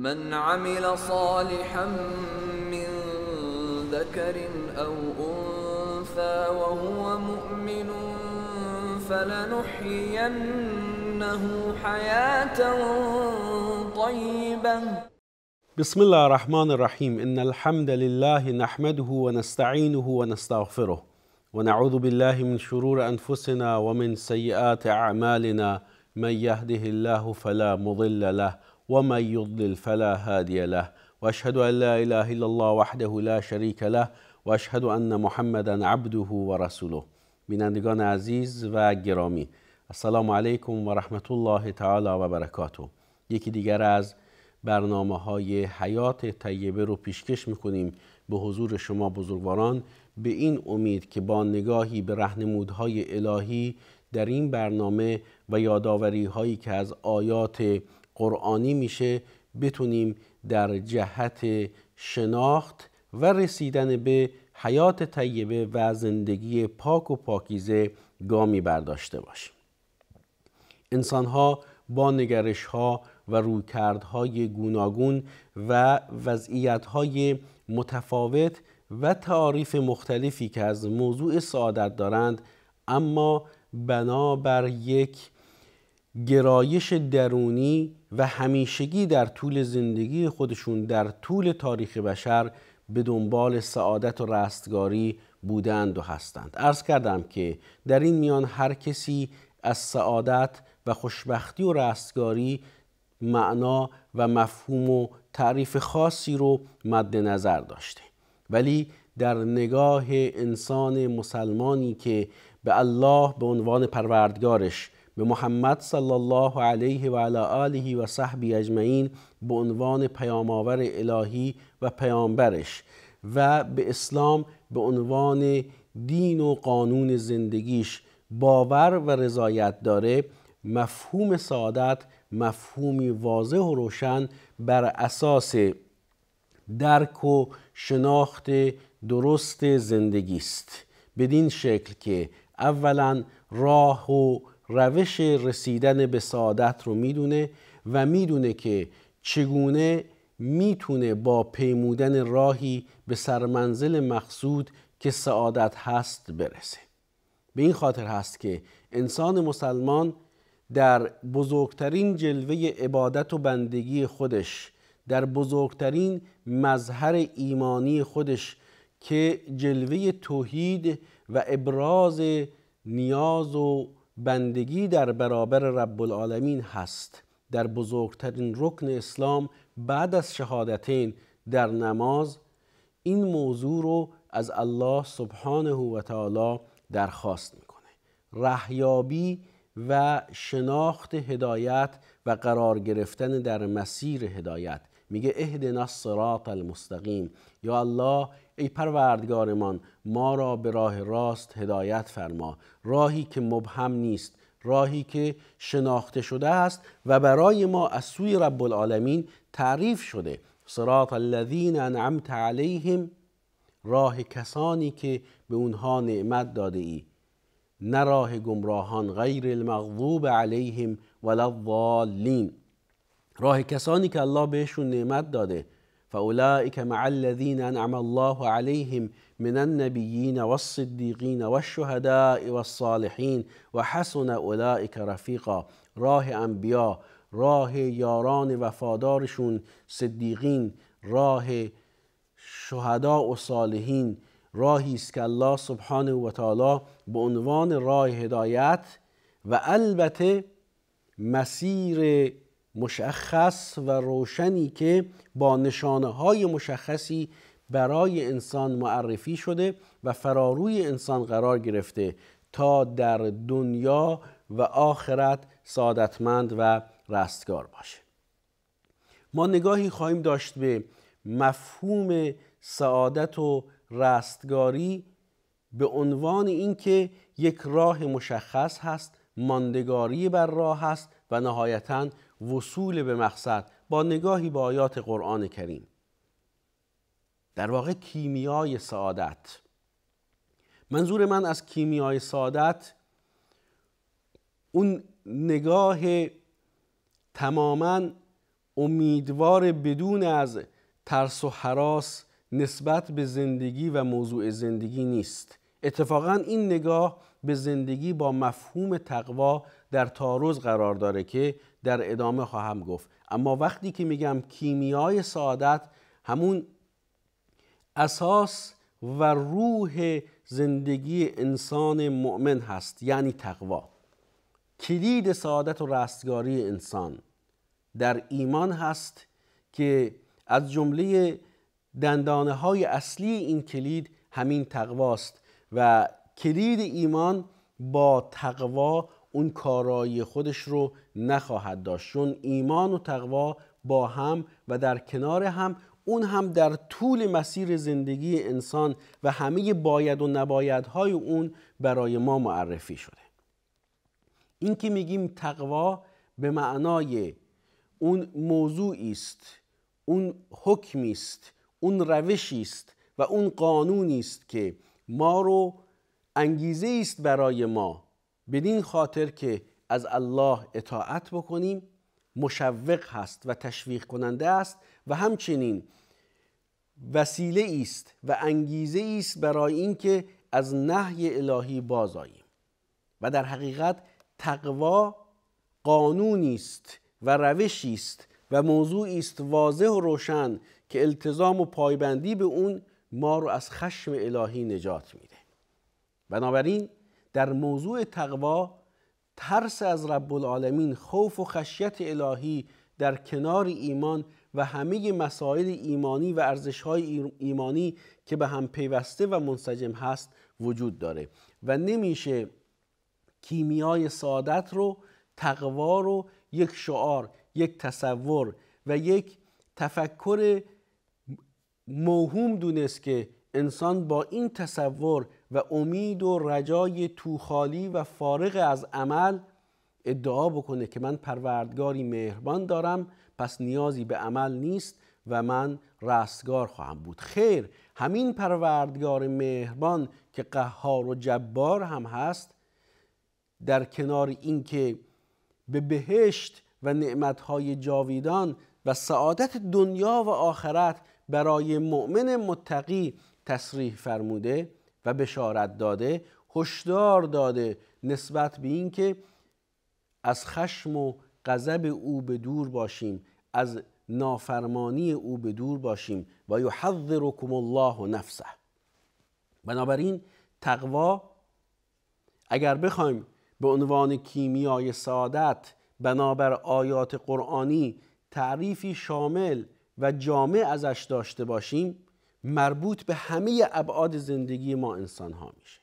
من عمل صالحا من ذكر أو أنثى وهو مؤمن فلنحيينه حياة طيبة بسم الله الرحمن الرحيم إن الحمد لله نحمده ونستعينه ونستغفره ونعوذ بالله من شرور أنفسنا ومن سيئات أعمالنا من يهده الله فلا مضل له ومن يضلل فلا هادي له واشهد ان لا اله الا الله وحده لا شريك له و اشهد ان محمدا عبده و رسوله بینندگان عزیز و گرامی السلام علیکم و رحمت الله تعالی و برکاته یکی دیگر از برنامه های حیات طیبه رو پیشکش میکنیم به حضور شما بزرگواران به این امید که با نگاهی به رهنمودهای الهی در این برنامه و یادآوری هایی که از آیات قرآنی میشه بتونیم در جهت شناخت و رسیدن به حیات طیبه و زندگی پاک و پاکیزه گامی برداشته باشیم انسان ها با نگرش ها و رویکردهای گوناگون و وضعیت های متفاوت و تعاریف مختلفی که از موضوع سعادت دارند اما بنابر یک گرایش درونی و همیشگی در طول زندگی خودشون در طول تاریخ بشر به دنبال سعادت و رستگاری بودند و هستند ارز کردم که در این میان هر کسی از سعادت و خوشبختی و رستگاری معنا و مفهوم و تعریف خاصی رو مد نظر داشته ولی در نگاه انسان مسلمانی که به الله به عنوان پروردگارش به محمد صلی الله علیه و علی و صحبی اجمعین به عنوان پیامآور الهی و پیامبرش و به اسلام به عنوان دین و قانون زندگیش باور و رضایت داره مفهوم سعادت مفهومی واضح و روشن بر اساس درک و شناخت درست زندگی است بدین شکل که اولا راه و روش رسیدن به سعادت رو میدونه و میدونه که چگونه میتونه با پیمودن راهی به سرمنزل مقصود که سعادت هست برسه به این خاطر هست که انسان مسلمان در بزرگترین جلوه عبادت و بندگی خودش در بزرگترین مظهر ایمانی خودش که جلوه توحید و ابراز نیاز و بندگی در برابر رب العالمین هست در بزرگترین رکن اسلام بعد از شهادتین در نماز این موضوع رو از الله سبحانه و تعالی درخواست میکنه رهیابی و شناخت هدایت و قرار گرفتن در مسیر هدایت میگه اهدنا الصراط المستقیم یا الله ای پروردگارمان ما را به راه راست هدایت فرما راهی که مبهم نیست راهی که شناخته شده است و برای ما از سوی رب العالمین تعریف شده صراط الذین انعمت علیهم راه کسانی که به اونها نعمت داده ای نه راه گمراهان غیر المغضوب علیهم ولا الضالین راه کسانی که الله بهشون نعمت داده فأولئك مع الذين أنعم الله عليهم من النبيين والصديقين والشهداء والصالحین و حسن رفیقا راه انبیا راه یاران وفادارشون صدیقین راه شهدا و صالحین راهی است که الله سبحانه و تعالی به عنوان راه هدایت و البته مسیر مشخص و روشنی که با نشانه های مشخصی برای انسان معرفی شده و فراروی انسان قرار گرفته تا در دنیا و آخرت سعادتمند و رستگار باشه ما نگاهی خواهیم داشت به مفهوم سعادت و رستگاری به عنوان اینکه یک راه مشخص هست ماندگاری بر راه هست و نهایتاً وصول به مقصد با نگاهی به آیات قرآن کریم در واقع کیمیای سعادت منظور من از کیمیای سعادت اون نگاه تماما امیدوار بدون از ترس و حراس نسبت به زندگی و موضوع زندگی نیست اتفاقا این نگاه به زندگی با مفهوم تقوا در تاروز قرار داره که در ادامه خواهم گفت اما وقتی که میگم کیمیای سعادت همون اساس و روح زندگی انسان مؤمن هست یعنی تقوا کلید سعادت و رستگاری انسان در ایمان هست که از جمله دندانه های اصلی این کلید همین تقواست و کلید ایمان با تقوا اون کارایی خودش رو نخواهد داشت چون ایمان و تقوا با هم و در کنار هم اون هم در طول مسیر زندگی انسان و همه باید و نبایدهای اون برای ما معرفی شده این که میگیم تقوا به معنای اون موضوعی است اون حکمی است اون روشی است و اون قانونی است که ما رو انگیزه است برای ما بدین خاطر که از الله اطاعت بکنیم مشوق هست و تشویق کننده است و همچنین وسیله است و انگیزه است برای اینکه از نهی الهی باز آییم و در حقیقت تقوا قانونی است و روشی است و موضوعی است واضح و روشن که التزام و پایبندی به اون ما رو از خشم الهی نجات میده بنابراین در موضوع تقوا ترس از رب العالمین خوف و خشیت الهی در کنار ایمان و همه مسائل ایمانی و های ایمانی که به هم پیوسته و منسجم هست وجود داره و نمیشه کیمیای سعادت رو تقوا رو یک شعار یک تصور و یک تفکر موهوم دونست که انسان با این تصور و امید و رجای توخالی و فارغ از عمل ادعا بکنه که من پروردگاری مهربان دارم پس نیازی به عمل نیست و من رستگار خواهم بود خیر همین پروردگار مهربان که قهار و جبار هم هست در کنار اینکه به بهشت و نعمتهای جاویدان و سعادت دنیا و آخرت برای مؤمن متقی تصریح فرموده و بشارت داده هشدار داده نسبت به اینکه از خشم و غضب او به دور باشیم از نافرمانی او به دور باشیم و یحذرکم الله نفسه بنابراین تقوا اگر بخوایم به عنوان کیمیای سعادت بنابر آیات قرآنی تعریفی شامل و جامع ازش داشته باشیم مربوط به همه ابعاد زندگی ما انسان ها میشه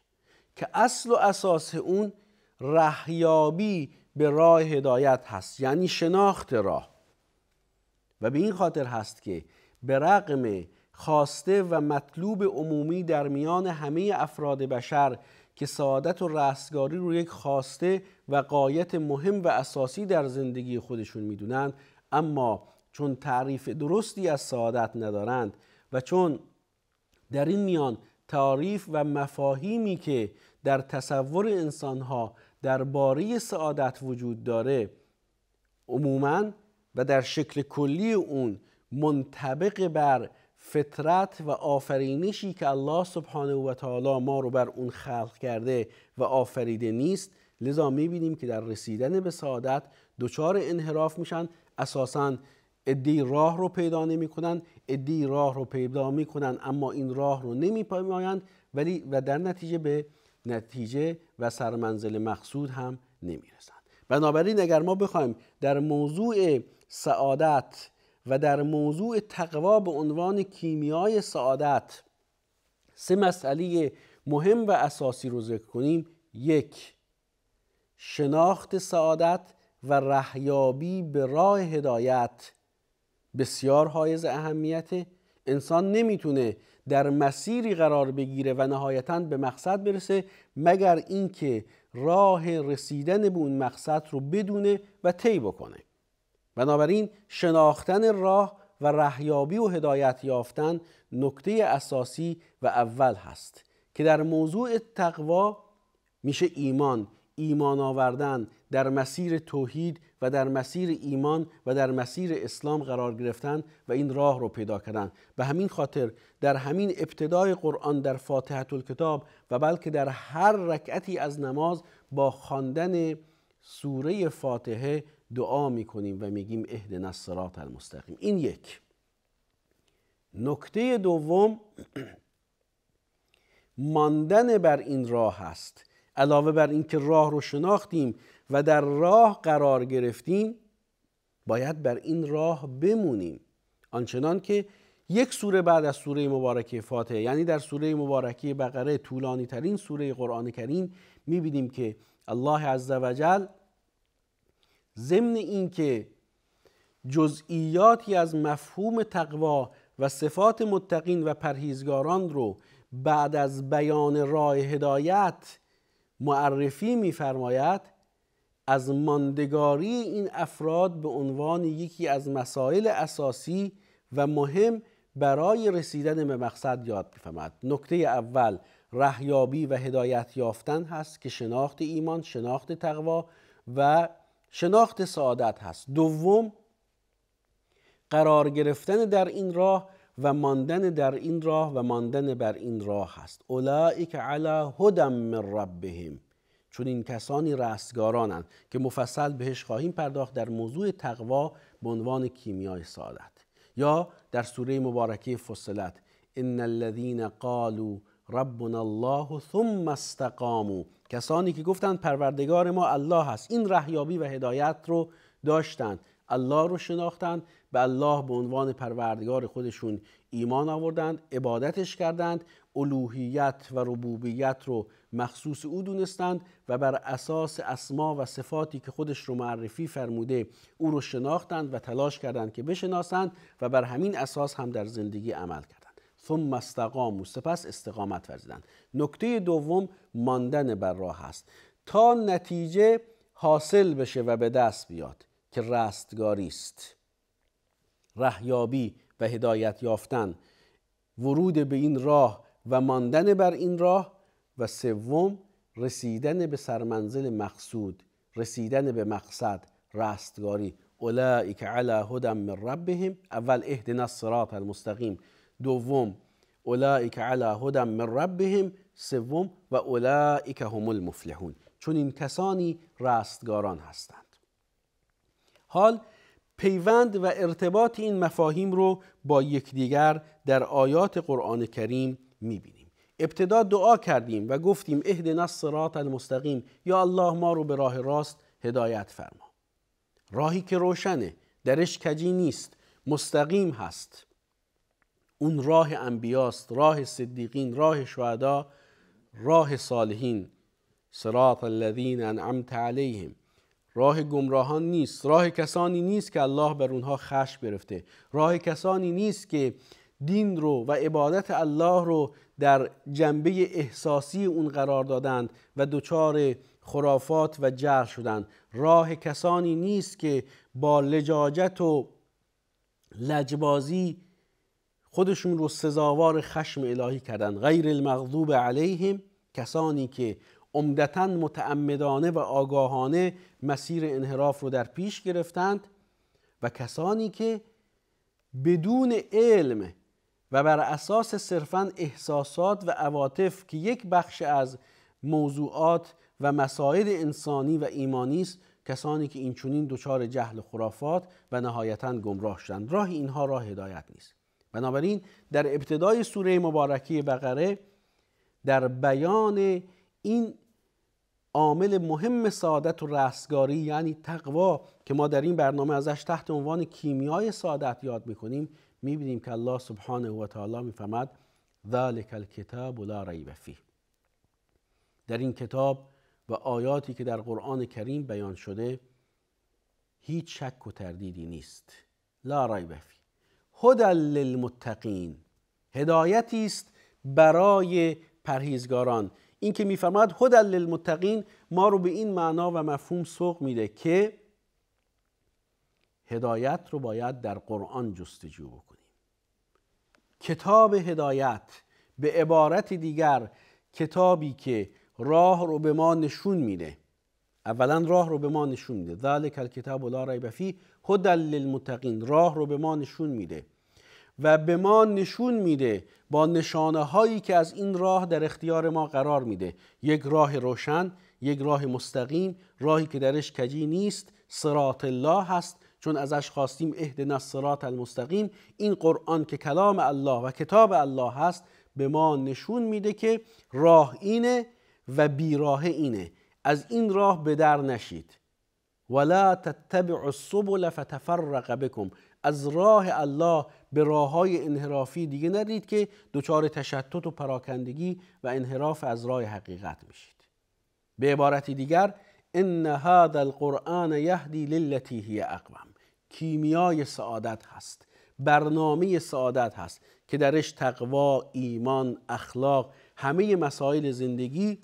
که اصل و اساس اون رهیابی به راه هدایت هست یعنی شناخت راه و به این خاطر هست که به رغم خواسته و مطلوب عمومی در میان همه افراد بشر که سعادت و رستگاری رو یک خواسته و قایت مهم و اساسی در زندگی خودشون میدونند اما چون تعریف درستی از سعادت ندارند و چون در این میان تعاریف و مفاهیمی که در تصور انسانها درباره سعادت وجود داره عموما و در شکل کلی اون منطبق بر فطرت و آفرینشی که الله سبحانه و تعالی ما رو بر اون خلق کرده و آفریده نیست لذا میبینیم که در رسیدن به سعادت دچار انحراف میشن اساساً ادهی راه رو پیدا کنن ادی راه رو پیدا میکنن اما این راه رو نمیپایند ولی و در نتیجه به نتیجه و سرمنزل مقصود هم نمیرسند بنابراین اگر ما بخوایم در موضوع سعادت و در موضوع تقوا به عنوان کیمیای سعادت سه مسئله مهم و اساسی رو ذکر کنیم یک شناخت سعادت و رهیابی به راه هدایت بسیار حائز اهمیت انسان نمیتونه در مسیری قرار بگیره و نهایتا به مقصد برسه مگر اینکه راه رسیدن به اون مقصد رو بدونه و طی بکنه بنابراین شناختن راه و رهیابی و هدایت یافتن نکته اساسی و اول هست که در موضوع تقوا میشه ایمان ایمان آوردن در مسیر توحید و در مسیر ایمان و در مسیر اسلام قرار گرفتن و این راه رو پیدا کردن به همین خاطر در همین ابتدای قرآن در فاتحه الکتاب و بلکه در هر رکعتی از نماز با خواندن سوره فاتحه دعا میکنیم و میگیم اهدنا الصراط المستقیم این یک نکته دوم ماندن بر این راه است. علاوه بر اینکه راه رو شناختیم و در راه قرار گرفتیم باید بر این راه بمونیم آنچنان که یک سوره بعد از سوره مبارکه فاتحه یعنی در سوره مبارکه بقره طولانی ترین سوره قرآن کریم میبینیم که الله عزوجل ضمن اینکه جزئیاتی از مفهوم تقوا و صفات متقین و پرهیزگاران رو بعد از بیان راه هدایت معرفی میفرماید از ماندگاری این افراد به عنوان یکی از مسائل اساسی و مهم برای رسیدن به مقصد یاد میفهمد نکته اول رهیابی و هدایت یافتن هست که شناخت ایمان شناخت تقوا و شناخت سعادت هست دوم قرار گرفتن در این راه و ماندن در این راه و ماندن بر این راه هست که علی هدم من ربهم چون این کسانی رستگارانند که مفصل بهش خواهیم پرداخت در موضوع تقوا به عنوان کیمیای سعادت یا در سوره مبارکه فصلت ان الذين قالوا ربنا الله ثم استقاموا کسانی که گفتند پروردگار ما الله هست این رهیابی و هدایت رو داشتند الله رو شناختند به الله به عنوان پروردگار خودشون ایمان آوردند عبادتش کردند الوهیت و ربوبیت رو مخصوص او دونستند و بر اساس اسما و صفاتی که خودش رو معرفی فرموده او رو شناختند و تلاش کردند که بشناسند و بر همین اساس هم در زندگی عمل کردند ثم و سپس استقامت ورزیدند نکته دوم ماندن بر راه است تا نتیجه حاصل بشه و به دست بیاد که رستگاری است رهیابی و هدایت یافتن ورود به این راه و ماندن بر این راه و سوم رسیدن به سرمنزل مقصود رسیدن به مقصد رستگاری اولئک علی هدم من ربهم اول اهدنا الصراط المستقیم دوم اولئک علی هدم من ربهم سوم و اولئک هم المفلحون چون این کسانی رستگاران هستند حال پیوند و ارتباط این مفاهیم رو با یکدیگر در آیات قرآن کریم میبینیم ابتدا دعا کردیم و گفتیم اهدنا الصراط المستقیم یا الله ما رو به راه راست هدایت فرما راهی که روشنه درش کجی نیست مستقیم هست اون راه انبیاست راه صدیقین راه شهدا راه صالحین صراط الذین انعمت علیهم راه گمراهان نیست راه کسانی نیست که الله بر اونها خشم گرفته راه کسانی نیست که دین رو و عبادت الله رو در جنبه احساسی اون قرار دادند و دچار خرافات و جر شدند راه کسانی نیست که با لجاجت و لجبازی خودشون رو سزاوار خشم الهی کردند. غیر المغضوب علیهم کسانی که عمدتا متعمدانه و آگاهانه مسیر انحراف رو در پیش گرفتند و کسانی که بدون علم و بر اساس صرفا احساسات و عواطف که یک بخش از موضوعات و مسائل انسانی و ایمانی است کسانی که اینچنین دچار جهل خرافات و نهایتا گمراه شدند راه اینها راه هدایت نیست بنابراین در ابتدای سوره مبارکی بقره در بیان این عامل مهم سعادت و رستگاری یعنی تقوا که ما در این برنامه ازش تحت عنوان کیمیای سعادت یاد میکنیم میبینیم که الله سبحانه و تعالی میفهمد ذالک الکتاب لا ریب فیه در این کتاب و آیاتی که در قرآن کریم بیان شده هیچ شک و تردیدی نیست لا ریب فیه هدا للمتقین هدایتی است برای پرهیزگاران این که میفرماد هدل للمتقین ما رو به این معنا و مفهوم سوق میده که هدایت رو باید در قرآن جستجو بکنیم کتاب هدایت به عبارت دیگر کتابی که راه رو به ما نشون میده اولا راه رو به ما نشون میده ذالک الکتاب لا ریب فیه هدل للمتقین راه رو به ما نشون میده و به ما نشون میده با نشانه هایی که از این راه در اختیار ما قرار میده یک راه روشن یک راه مستقیم راهی که درش کجی نیست صراط الله هست چون ازش خواستیم اهدنا الصراط المستقیم این قرآن که کلام الله و کتاب الله هست به ما نشون میده که راه اینه و بیراه اینه از این راه به در نشید ولا تتبع السبل فتفرق بكم از راه الله به راه های انحرافی دیگه نرید که دچار تشتت و پراکندگی و انحراف از راه حقیقت میشید به عبارتی دیگر ان هذا القرآن یهدی للتی هی اقوم کیمیای سعادت هست برنامه سعادت هست که درش تقوا، ایمان، اخلاق همه مسائل زندگی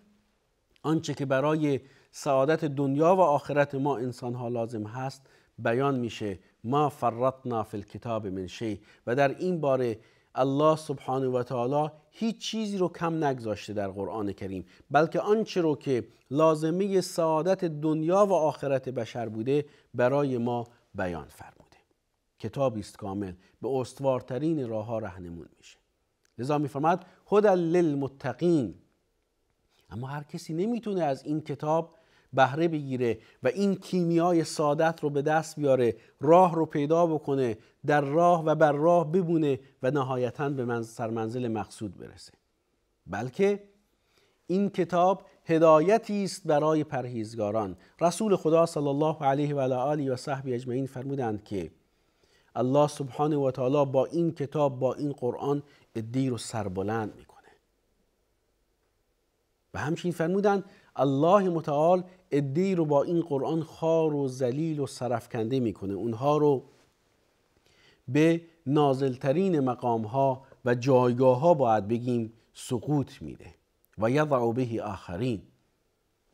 آنچه که برای سعادت دنیا و آخرت ما انسان ها لازم هست بیان میشه ما فرطنا فی الکتاب من شی و در این باره الله سبحانه و تعالی هیچ چیزی رو کم نگذاشته در قرآن کریم بلکه آنچه رو که لازمه سعادت دنیا و آخرت بشر بوده برای ما بیان فرموده کتابی است کامل به استوارترین راه ها رهنمون میشه لذا میفرماد هدی للمتقین اما هر کسی نمیتونه از این کتاب بهره بگیره و این کیمیای سعادت رو به دست بیاره راه رو پیدا بکنه در راه و بر راه ببونه و نهایتا به من سرمنزل مقصود برسه بلکه این کتاب هدایتی است برای پرهیزگاران رسول خدا صلی الله علیه و آله و صحبی اجمعین فرمودند که الله سبحانه و تعالی با این کتاب با این قرآن ادی رو سربلند میکنه و همچنین فرمودند الله متعال ادهی رو با این قرآن خار و زلیل و سرفکنده میکنه اونها رو به نازلترین مقام ها و جایگاه ها باید بگیم سقوط میده و یضع به آخرین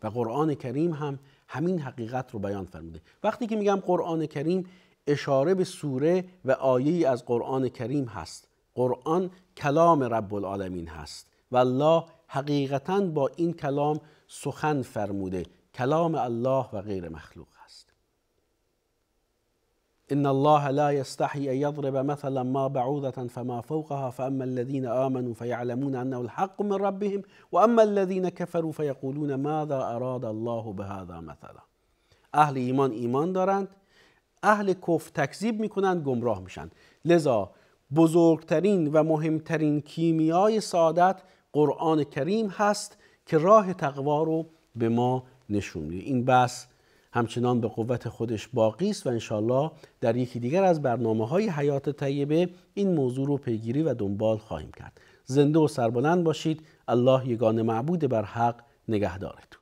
و قرآن کریم هم همین حقیقت رو بیان فرموده وقتی که میگم قرآن کریم اشاره به سوره و آیه از قرآن کریم هست قرآن کلام رب العالمین هست و الله حقیقتا با این کلام سخن فرموده کلام الله و غیر مخلوق است ان الله لا يستحي ان يضرب مثلا ما بعوضه فما فوقها فاما الذين امنوا فيعلمون انه الحق من ربهم واما الذين كفروا فيقولون ماذا اراد الله بهذا مثلا اهل ایمان ایمان دارند اهل کف تکذیب میکنند گمراه میشن لذا بزرگترین و مهمترین کیمیای سعادت قرآن کریم هست که راه تقوا رو به ما نشون میده این بس همچنان به قوت خودش باقی است و انشالله در یکی دیگر از برنامه های حیات طیبه این موضوع رو پیگیری و دنبال خواهیم کرد زنده و سربلند باشید الله یگان معبود بر حق نگهدارتون